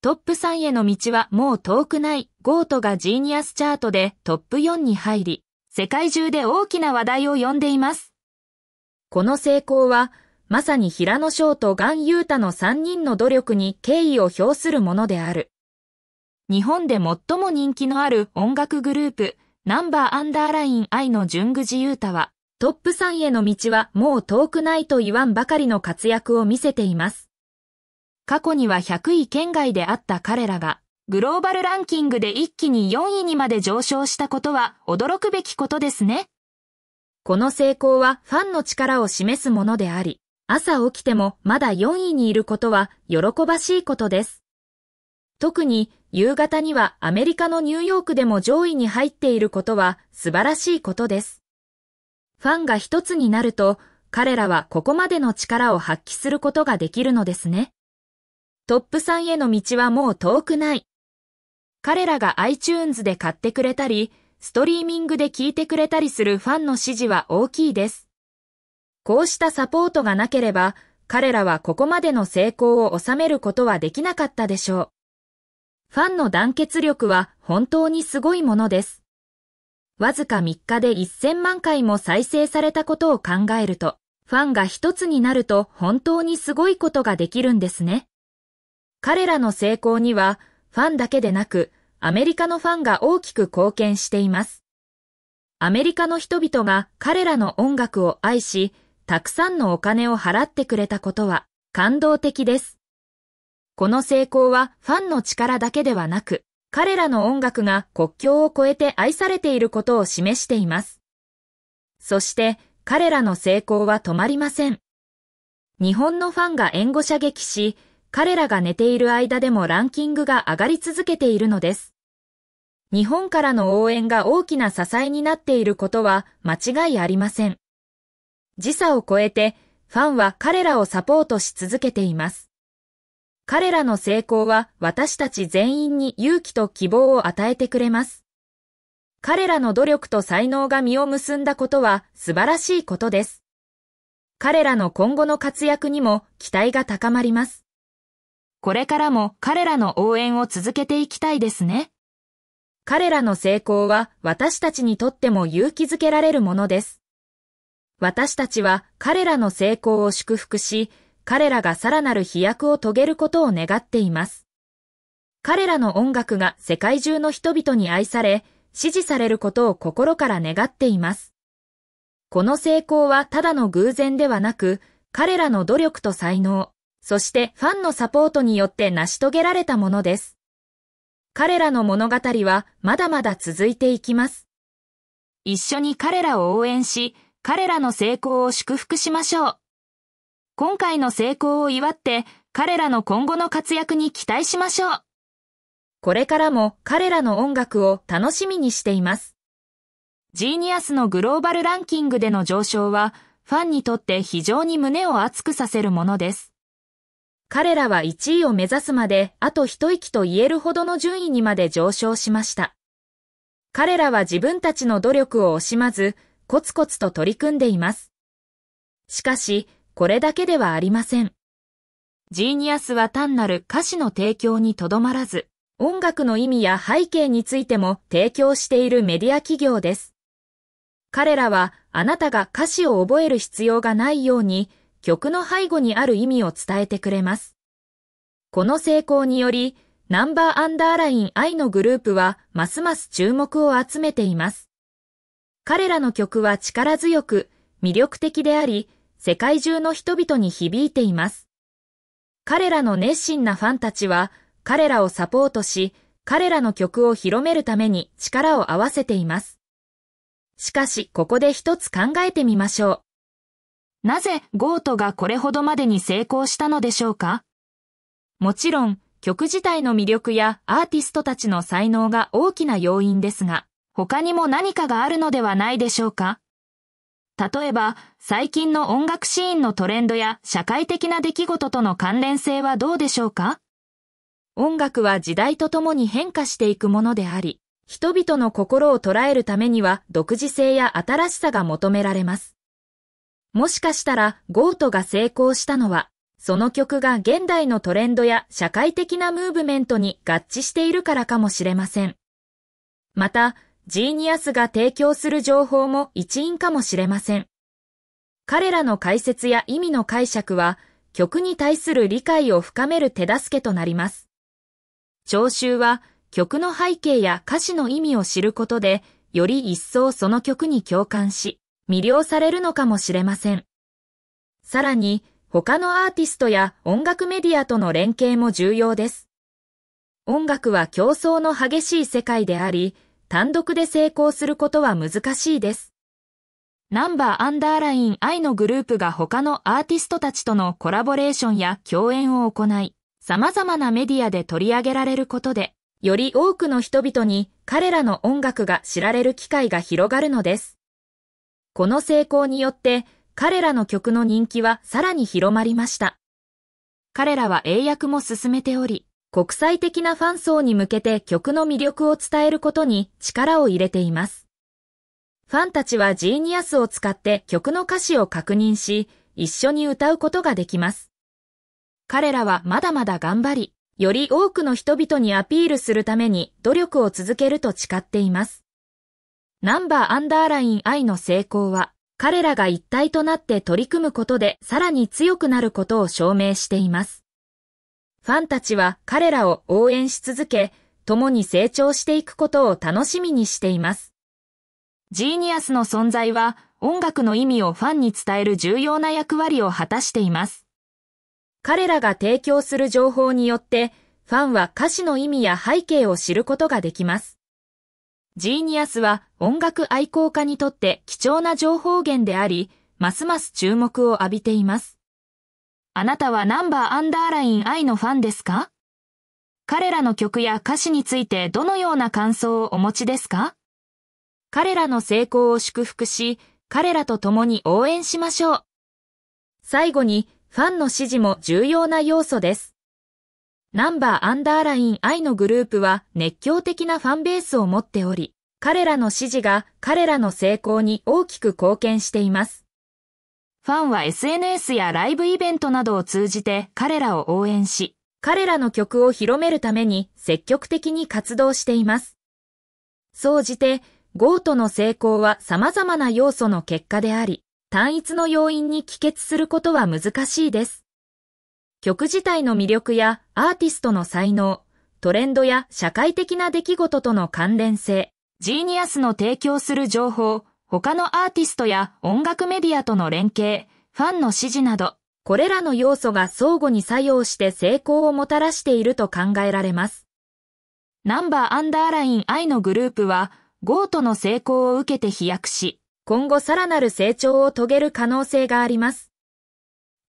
トップ3への道はもう遠くない、ゴートがジーニアスチャートでトップ4に入り、世界中で大きな話題を呼んでいます。この成功は、まさに平野翔とガン・ユータの3人の努力に敬意を表するものである。日本で最も人気のある音楽グループ、ナンバーアンダーライン愛のングジユータは、トップ3への道はもう遠くないと言わんばかりの活躍を見せています。過去には100位圏外であった彼らが、グローバルランキングで一気に4位にまで上昇したことは驚くべきことですね。この成功はファンの力を示すものであり、朝起きてもまだ4位にいることは喜ばしいことです。特に夕方にはアメリカのニューヨークでも上位に入っていることは素晴らしいことです。ファンが一つになると彼らはここまでの力を発揮することができるのですね。トップ3への道はもう遠くない。彼らが iTunes で買ってくれたり、ストリーミングで聞いてくれたりするファンの支持は大きいです。こうしたサポートがなければ、彼らはここまでの成功を収めることはできなかったでしょう。ファンの団結力は本当にすごいものです。わずか3日で1000万回も再生されたことを考えると、ファンが一つになると本当にすごいことができるんですね。彼らの成功には、ファンだけでなく、アメリカのファンが大きく貢献しています。アメリカの人々が彼らの音楽を愛し、たくさんのお金を払ってくれたことは感動的です。この成功はファンの力だけではなく、彼らの音楽が国境を越えて愛されていることを示しています。そして彼らの成功は止まりません。日本のファンが援護射撃し、彼らが寝ている間でもランキングが上がり続けているのです。日本からの応援が大きな支えになっていることは間違いありません。時差を超えてファンは彼らをサポートし続けています。彼らの成功は私たち全員に勇気と希望を与えてくれます。彼らの努力と才能が実を結んだことは素晴らしいことです。彼らの今後の活躍にも期待が高まります。これからも彼らの応援を続けていきたいですね。彼らの成功は私たちにとっても勇気づけられるものです。私たちは彼らの成功を祝福し、彼らがさらなる飛躍を遂げることを願っています。彼らの音楽が世界中の人々に愛され、支持されることを心から願っています。この成功はただの偶然ではなく、彼らの努力と才能、そしてファンのサポートによって成し遂げられたものです。彼らの物語はまだまだ続いていきます。一緒に彼らを応援し、彼らの成功を祝福しましょう。今回の成功を祝って、彼らの今後の活躍に期待しましょう。これからも彼らの音楽を楽しみにしています。ジーニアスのグローバルランキングでの上昇は、ファンにとって非常に胸を熱くさせるものです。彼らは1位を目指すまであと一息と言えるほどの順位にまで上昇しました。彼らは自分たちの努力を惜しまず、コツコツと取り組んでいます。しかし、これだけではありません。ジーニアスは単なる歌詞の提供にとどまらず、音楽の意味や背景についても提供しているメディア企業です。彼らはあなたが歌詞を覚える必要がないように曲の背後にある意味を伝えてくれます。この成功により、ナンバーアンダーライン I のグループはますます注目を集めています。彼らの曲は力強く、魅力的であり、世界中の人々に響いています。彼らの熱心なファンたちは、彼らをサポートし、彼らの曲を広めるために力を合わせています。しかし、ここで一つ考えてみましょう。なぜゴートがこれほどまでに成功したのでしょうかもちろん、曲自体の魅力やアーティストたちの才能が大きな要因ですが、他にも何かがあるのではないでしょうか例えば、最近の音楽シーンのトレンドや社会的な出来事との関連性はどうでしょうか音楽は時代とともに変化していくものであり、人々の心を捉えるためには独自性や新しさが求められます。もしかしたらゴートが成功したのは、その曲が現代のトレンドや社会的なムーブメントに合致しているからかもしれません。また、ジーニアスが提供する情報も一因かもしれません。彼らの解説や意味の解釈は、曲に対する理解を深める手助けとなります。聴衆は曲の背景や歌詞の意味を知ることで、より一層その曲に共感し、魅了されるのかもしれません。さらに、他のアーティストや音楽メディアとの連携も重要です。音楽は競争の激しい世界であり、単独で成功することは難しいです。ナンバーアンダーライン I のグループが他のアーティストたちとのコラボレーションや共演を行い、様々なメディアで取り上げられることで、より多くの人々に彼らの音楽が知られる機会が広がるのです。この成功によって彼らの曲の人気はさらに広まりました。彼らは英訳も進めており、国際的なファン層に向けて曲の魅力を伝えることに力を入れています。ファンたちはジーニアスを使って曲の歌詞を確認し、一緒に歌うことができます。彼らはまだまだ頑張り、より多くの人々にアピールするために努力を続けると誓っています。ナンバーアンダーライン I の成功は、彼らが一体となって取り組むことでさらに強くなることを証明しています。ファンたちは彼らを応援し続け、共に成長していくことを楽しみにしています。ジーニアスの存在は音楽の意味をファンに伝える重要な役割を果たしています。彼らが提供する情報によって、ファンは歌詞の意味や背景を知ることができます。ジーニアスは音楽愛好家にとって貴重な情報源であり、ますます注目を浴びています。あなたはナンバーアンダーライン I のファンですか彼らの曲や歌詞についてどのような感想をお持ちですか彼らの成功を祝福し、彼らと共に応援しましょう。最後に、ファンの支持も重要な要素です。ナンバーアンダーライン I のグループは熱狂的なファンベースを持っており、彼らの支持が彼らの成功に大きく貢献しています。ファンは SNS やライブイベントなどを通じて彼らを応援し、彼らの曲を広めるために積極的に活動しています。総じて、ゴートの成功は様々な要素の結果であり、単一の要因に帰結することは難しいです。曲自体の魅力やアーティストの才能、トレンドや社会的な出来事との関連性、ジーニアスの提供する情報、他のアーティストや音楽メディアとの連携、ファンの支持など、これらの要素が相互に作用して成功をもたらしていると考えられます。ナンバーアンダーライン I のグループは、ゴートの成功を受けて飛躍し、今後さらなる成長を遂げる可能性があります。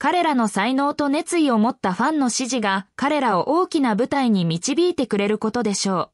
彼らの才能と熱意を持ったファンの支持が彼らを大きな舞台に導いてくれることでしょう。